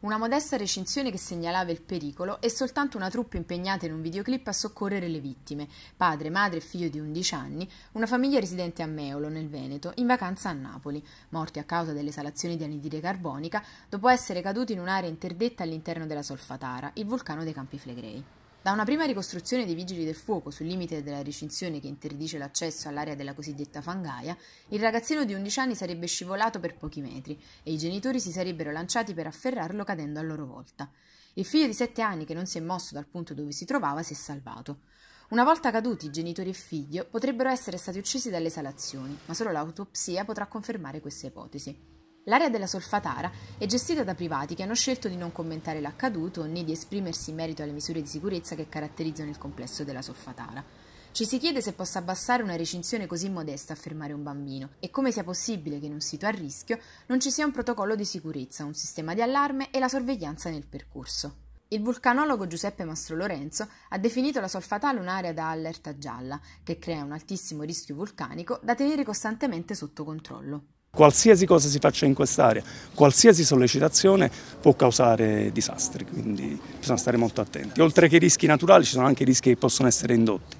Una modesta recinzione che segnalava il pericolo e soltanto una truppa impegnata in un videoclip a soccorrere le vittime, padre, madre e figlio di 11 anni, una famiglia residente a Meolo, nel Veneto, in vacanza a Napoli, morti a causa dell'esalazione di anidride carbonica dopo essere caduti in un'area interdetta all'interno della Solfatara, il vulcano dei Campi Flegrei. Da una prima ricostruzione dei vigili del fuoco sul limite della recinzione che interdice l'accesso all'area della cosiddetta fangaia, il ragazzino di 11 anni sarebbe scivolato per pochi metri e i genitori si sarebbero lanciati per afferrarlo cadendo a loro volta. Il figlio di 7 anni, che non si è mosso dal punto dove si trovava, si è salvato. Una volta caduti, genitori e figlio potrebbero essere stati uccisi dalle esalazioni, ma solo l'autopsia potrà confermare questa ipotesi. L'area della Solfatara è gestita da privati che hanno scelto di non commentare l'accaduto né di esprimersi in merito alle misure di sicurezza che caratterizzano il complesso della Solfatara. Ci si chiede se possa abbassare una recinzione così modesta a fermare un bambino e come sia possibile che in un sito a rischio non ci sia un protocollo di sicurezza, un sistema di allarme e la sorveglianza nel percorso. Il vulcanologo Giuseppe Mastro Lorenzo ha definito la solfatale un'area da allerta gialla, che crea un altissimo rischio vulcanico da tenere costantemente sotto controllo. Qualsiasi cosa si faccia in quest'area, qualsiasi sollecitazione può causare disastri, quindi bisogna stare molto attenti. Oltre che i rischi naturali ci sono anche i rischi che possono essere indotti.